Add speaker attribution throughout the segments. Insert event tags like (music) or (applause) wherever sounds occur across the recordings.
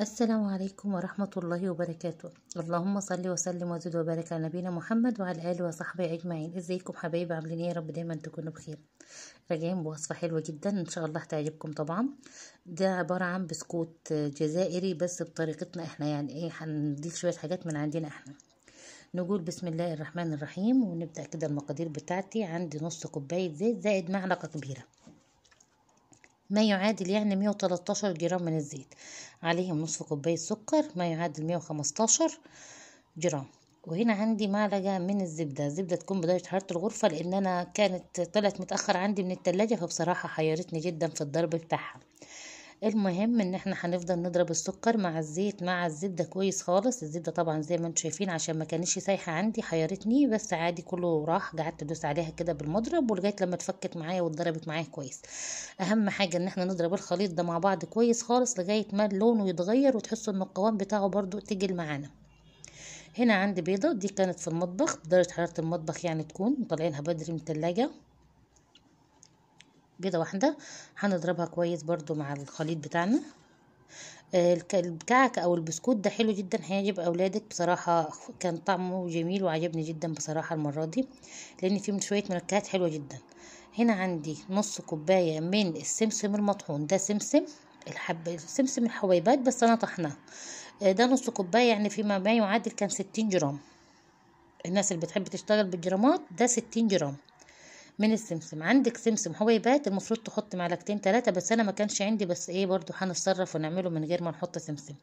Speaker 1: السلام عليكم ورحمة الله وبركاته اللهم صل وسلم وزد وبارك على نبينا محمد وعلى آله وصحبه أجمعين ازيكم حبايبي عاملين ايه يا رب دايما تكونوا بخير راجعين بوصفة حلوة جدا ان شاء الله هتعجبكم طبعا ده عبارة عن بسكوت جزائري بس بطريقتنا احنا يعني ايه هنضيف شوية حاجات من عندنا احنا نقول بسم الله الرحمن الرحيم ونبدأ كده المقادير بتاعتي عندي نص كوباية زيت زائد معلقة كبيرة ما يعادل يعني 113 جرام من الزيت عليهم نصف كوباية سكر ما يعادل 115 جرام وهنا عندي معلقة من الزبدة الزبدة تكون بدرجة حرارة الغرفة لأن أنا كانت طلعت متأخر عندي من التلاجة فبصراحة حيرتني جدا في الضرب بتاعها المهم ان احنا هنفضل نضرب السكر مع الزيت مع الزبده كويس خالص الزبده طبعا زي ما انتم شايفين عشان ما كانتش سايحه عندي حيرتني بس عادي كله راح قعدت ادوس عليها كده بالمضرب ولغايه لما اتفكت معايا واتضربت معايا كويس اهم حاجه ان احنا نضرب الخليط ده مع بعض كويس خالص لغايه ما لونه يتغير وتحسوا ان القوام بتاعه برده تجل معانا هنا عندي بيضه دي كانت في المطبخ درجه حراره المطبخ يعني تكون مطلعينها بدري من التلاجة بيضة واحدة هنضربها كويس برضو مع الخليط بتاعنا آه، الكعك او البسكوت ده حلو جدا هيعجب اولادك بصراحه كان طعمه جميل وعجبني جدا بصراحه المره دي لان فيه شويه منكهات حلوه جدا هنا عندي نص كوبايه من السمسم المطحون ده سمسم الحب السمسم الحبيبات بس انا طحناه آه، ده نص كوبايه يعني فيما ما يعادل كان ستين جرام الناس اللي بتحب تشتغل بالجرامات ده ستين جرام من السمسم عندك سمسم حبيبات المفروض تحط معلقتين ثلاثه بس انا ما كانش عندي بس ايه برضو هنتصرف ونعمله من غير ما نحط سمسم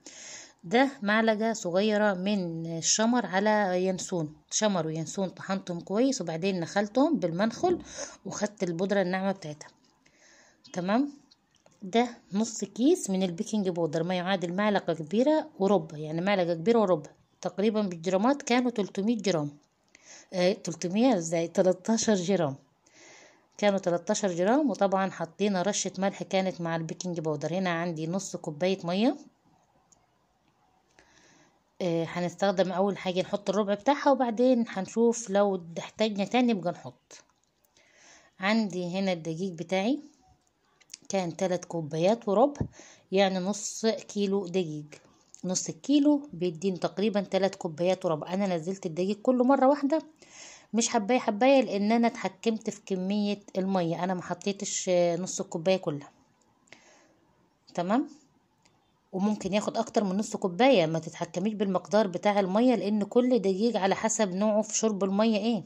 Speaker 1: ده معلقه صغيره من الشمر على ينسون شمر وينسون طحنتهم كويس وبعدين نخلتهم بالمنخل وخدت البودره الناعمه بتاعتها تمام ده نص كيس من البيكنج بودر ما يعادل معلقة كبيرة وربع يعني معلقة كبيرة وربع تقريبا بالجرامات كانوا 300 جرام 300 ازاي 13 جرام كانوا 13 جرام وطبعا حطينا رشة ملح كانت مع البيكنج بودر هنا عندي نص كوباية مية آه هنستخدم اول حاجة نحط الربع بتاعها وبعدين هنشوف لو احتاجنا تاني بقى نحط عندي هنا الدقيق بتاعي كان ثلاث كوبايات وربع يعني نص كيلو دقيق نص الكيلو بيديني تقريبا ثلاث كوبايات وربع انا نزلت الدقيق كله مرة واحدة مش حبايه حبايه لان انا اتحكمت في كميه الميه انا ما حطيتش نص الكوبايه كلها تمام وممكن ياخد اكتر من نص كوبايه ما تتحكميش بالمقدار بتاع الميه لان كل دقيق على حسب نوعه في شرب الميه ايه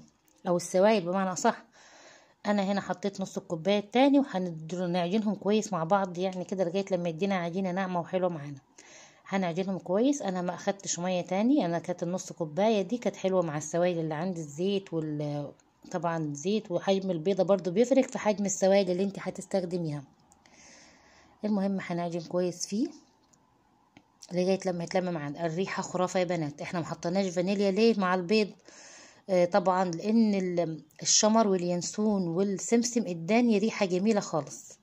Speaker 1: او السوائل بمعنى صح انا هنا حطيت نص الكوبايه التاني وهنعجنهم كويس مع بعض يعني كده لغايه لما يدينا عجينه ناعمه وحلوه معانا هنعجنهم كويس انا ما اخدتش ميه تاني انا كانت النص كوبايه دي كانت حلوه مع السوائل اللي عند الزيت وال طبعا زيت وحجم البيضه برضو بيفرق في حجم السوائل اللي انت هتستخدميها المهم هنعجن كويس فيه لغايه لما يتلم معانا الريحه خرافه يا بنات احنا حطيناش فانيليا ليه مع البيض آه طبعا لان الشمر واليانسون والسمسم اداني ريحه جميله خالص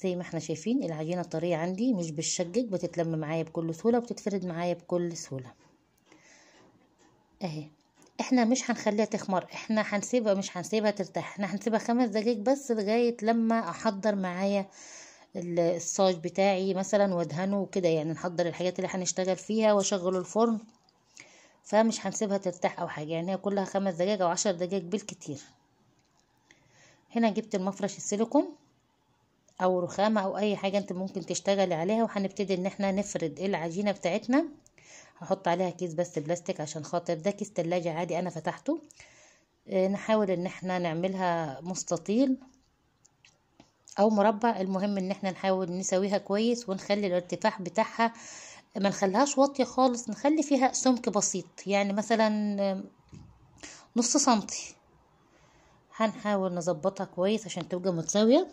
Speaker 1: زي ما احنا شايفين العجينة الطرية عندي مش بتشجج بتتلم معايا بكل سهولة وبتتفرد معايا بكل سهولة اهي احنا مش هنخليها تخمر احنا هنسيبها مش هنسيبها ترتاح احنا هنسيبها خمس دقايق بس لغاية لما احضر معايا الصاج بتاعي مثلا وادهنه وكده يعني نحضر الحاجات اللي هنشتغل فيها واشغل الفرن فمش هنسيبها ترتاح او حاجة يعني هي كلها خمس دقايق او عشر دقايق بالكتير هنا جبت المفرش السيليكون او رخامة او اي حاجة انت ممكن تشتغلي عليها وهنبتدي ان احنا نفرد العجينة بتاعتنا هحط عليها كيس بس بلاستيك عشان خاطر ده كيس تلاجة عادي انا فتحته آه، نحاول ان احنا نعملها مستطيل او مربع المهم ان احنا نحاول نسويها كويس ونخلي الارتفاع بتاعها ما نخليهاش واطية خالص نخلي فيها سمك بسيط يعني مثلا آه، نص سنتي هنحاول نظبطها كويس عشان تبقى متساوية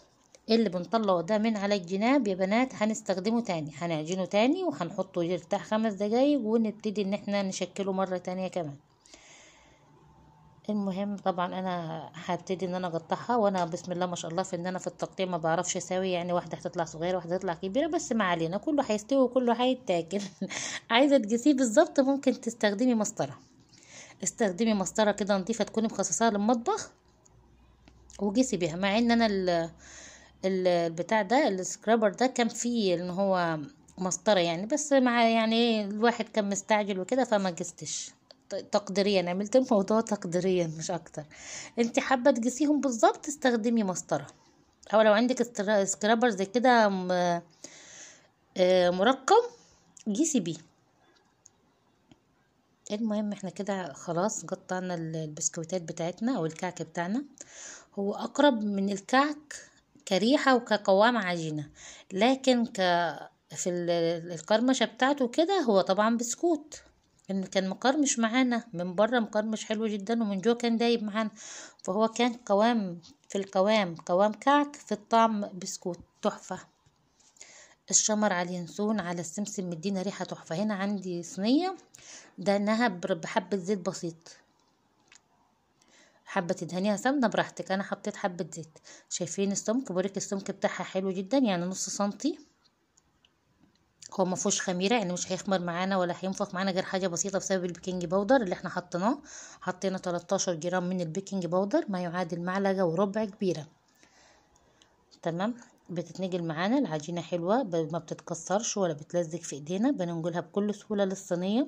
Speaker 1: اللي بنطلعه ده من على الجناب يا بنات هنستخدمه تاني هنعجنه تاني وهنحطه يرتاح خمس دقايق ونبتدي ان احنا نشكله مرة تانية كمان المهم طبعا انا هبتدي ان انا اقطعها وانا بسم الله ما شاء الله في ان انا في التقطيع ما بعرفش اساوي يعني واحده هتطلع صغيره واحده هتطلع كبيره بس ما علينا كله هيستوي وكله هيتاكل (laughs) عايزه تقيسيه بالظبط ممكن تستخدمي مسطره استخدمي مسطره كده نظيفه تكوني مخصصاها للمطبخ وقيسي بيها مع ان انا البتاع ده السكرابر ده كان فيه ان هو مسطرة يعني بس مع يعني الواحد كان مستعجل وكده فما جستش تقديريا يعني عملت الموضوع تقديريا مش اكتر انت حابة تجسيهم بالظبط استخدمي مسطرة او لو عندك سكرابر زي كده آه، مرقم جيسي بيه المهم احنا كده خلاص قطعنا البسكوتات بتاعتنا او الكعك بتاعنا هو اقرب من الكعك كريحة وكقوام عجينة لكن ك في القرمشة بتاعته كده هو طبعا بسكوت ان كان مقرمش معانا من بره مقرمش حلو جدا ومن جوه كان دايب معانا فهو كان قوام في القوام قوام كعك في الطعم بسكوت تحفة الشمر على اليانسون على السمسم مدينا ريحة تحفة هنا عندي صينية دهنها بحبة زيت بسيط حابه تدهنيها سمنه براحتك انا حطيت حبه زيت شايفين السمك بوريك السمك بتاعها حلو جدا يعني نص سنتي هو ما فيهوش خميره يعني مش هيخمر معانا ولا هينفخ معانا غير حاجه بسيطه بسبب البيكنج باودر اللي احنا حطيناه حطينا 13 جرام من البيكنج باودر ما يعادل معلقه وربع كبيره تمام بتتنجل معانا العجينه حلوه ما بتتكسرش ولا بتلزق في ايدينا بننجلها بكل سهوله للصينيه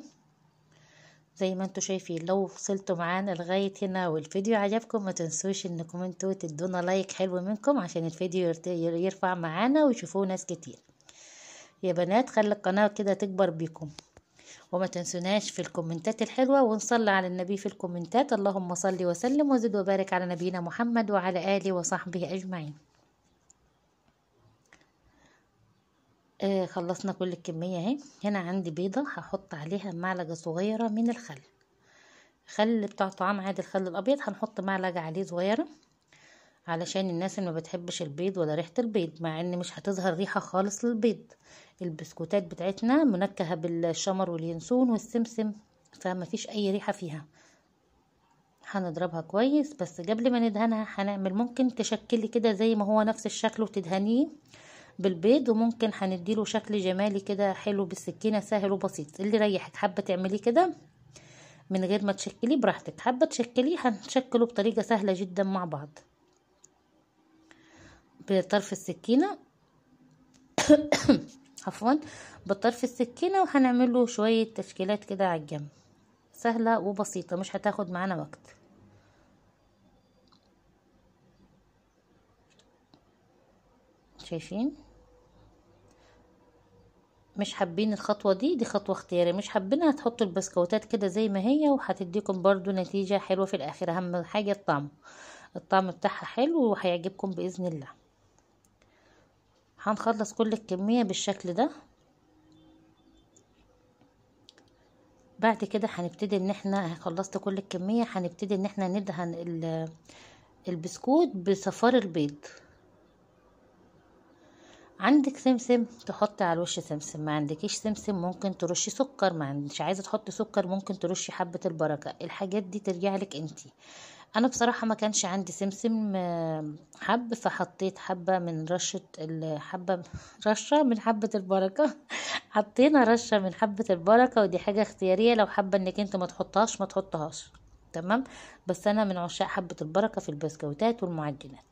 Speaker 1: زي ما انتم شايفين لو وصلتوا معانا لغاية هنا والفيديو عجبكم ما تنسوش انكم انتوا تدونا لايك حلو منكم عشان الفيديو يرفع معانا ويشوفوه ناس كتير يا بنات خلي القناة كده تكبر بيكم وما تنسوناش في الكومنتات الحلوة ونصلي على النبي في الكومنتات اللهم صل وسلم وزد وبارك على نبينا محمد وعلى آله وصحبه أجمعين آه خلصنا كل الكمية اهي هنا عندي بيضة هحط عليها معلقة صغيرة من الخل خل بتاع طعام عادي الخل الابيض هنحط معلقة عليه صغيرة علشان الناس اللي ما بتحبش البيض ولا ريحة البيض مع ان مش هتظهر ريحة خالص للبيض البسكوتات بتاعتنا منكهة بالشمر والينسون والسمسم فما فيش اي ريحة فيها هنضربها كويس بس قبل ما ندهنها هنعمل ممكن تشكلي كده زي ما هو نفس الشكل وتدهنيه بالبيض وممكن هنديله شكل جمالي كده حلو بالسكينه سهل وبسيط اللي يريحك حابه تعمليه كده من غير ما تشكليه براحتك حابه تشكليه هنشكله بطريقه سهله جدا مع بعض بطرف السكينه (coughs) عفوا بطرف السكينه وهنعمله شويه تشكيلات كده على الجنب سهله وبسيطه مش هتاخد معانا وقت شايفين مش حابين الخطوة دي دي خطوة اختيارية مش حابينها تحطوا البسكوتات كده زي ما هي وهتديكم برضو نتيجة حلوة في الاخر اهم حاجة الطعم الطعم بتاعها حلو وهيعجبكم باذن الله هنخلص كل الكمية بالشكل ده بعد كده هنبتدي ان احنا خلصت كل الكمية هنبتدي ان احنا ندهن البسكوت بصفار البيض عندك سمسم تحطي على الوش سمسم ما عندكيش سمسم ممكن ترشي سكر ما عندكش عايزه تحطي سكر ممكن ترشي حبه البركه الحاجات دي ترجع لك انتي انا بصراحه ما كانش عندي سمسم حب فحطيت حبه من رشه الحبه (laughs) رشه من حبه البركه (laughs) حطينا رشه من حبه البركه ودي حاجه اختياريه لو حابه انك انت ما تحطهاش ما تحطهاش تمام بس انا من عشاق حبه البركه في البسكوتات والمعجنات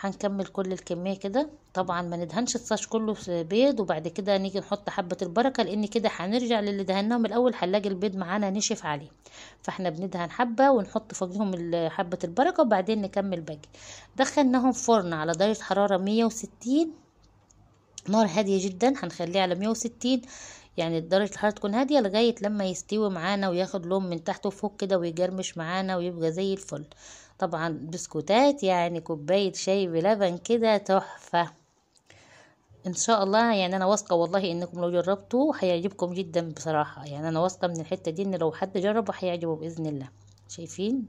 Speaker 1: هنكمل كل الكمية كده طبعا ما ندهنش الصاج كله بيض وبعد كده نيجي نحط حبة البركة لان كده هنرجع للي دهناهم الاول هنلاقي البيض معانا نشف عليه فاحنا بندهن حبة ونحط فوقهم حبة البركة وبعدين نكمل باقي دخلناهم فرن على درجة حرارة مية وستين نار هادية جدا هنخليه على مية وستين يعني درجة الحرارة تكون هادية لغاية لما يستوي معانا وياخد لون من تحت وفوق كده ويجرمش معانا ويبقى زي الفل طبعا بسكوتات يعني كوباية شاي بلبن كده تحفة ان شاء الله يعني انا واثقه والله انكم لو جربتوه هيعجبكم جدا بصراحه يعني انا واثقه من الحته دي ان لو حد جربه هيعجبه باذن الله شايفين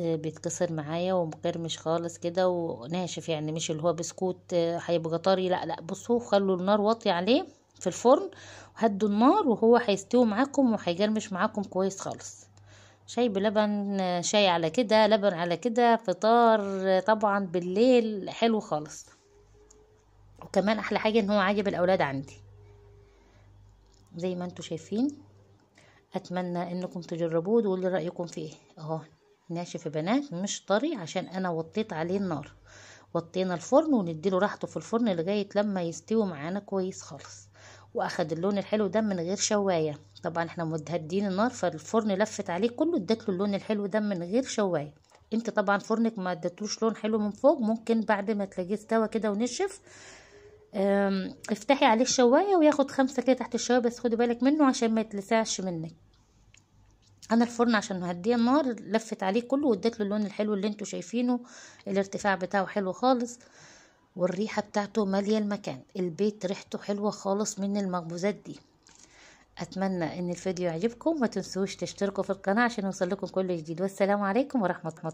Speaker 1: آه بيتكسر معايا ومقرمش خالص كده وناشف يعني مش اللي هو بسكوت آه، هيبقى آه طري لا لا بصوا خلوا النار واطيه عليه في الفرن وهدوا النار وهو هيستوي معاكم وهيقرمش معاكم كويس خالص شاي بلبن شاي على كده لبن على كده فطار طبعا بالليل حلو خالص وكمان احلى حاجه ان هو عاجب الاولاد عندي زي ما انتم شايفين اتمنى انكم تجربوه وتقولوا رايكم فيه اهو ناشف بنات مش طري عشان انا وطيت عليه النار وطينا الفرن ونديله راحته في الفرن لغايه لما يستوي معانا كويس خالص واخد اللون الحلو ده من غير شوايه طبعا احنا مهدين النار فالفرن لفت عليه كله ادت له اللون الحلو ده من غير شوايه انت طبعا فرنك ما ادتلوش لون حلو من فوق ممكن بعد ما تلاقيه استوى كده ونشف افتحي عليه الشوايه وياخد خمسه كده تحت الشوايه بس خدي بالك منه عشان ما يتلسعش منك انا الفرن عشان مهديه النار لفت عليه كله وادت له اللون الحلو اللي انتوا شايفينه الارتفاع بتاعه حلو خالص والريحة بتاعته مالية المكان البيت ريحته حلوة خالص من المخبوزات دي أتمنى أن الفيديو يعجبكم ما تنسوش تشتركوا في القناة عشان يوصل لكم كل جديد والسلام عليكم ورحمة الله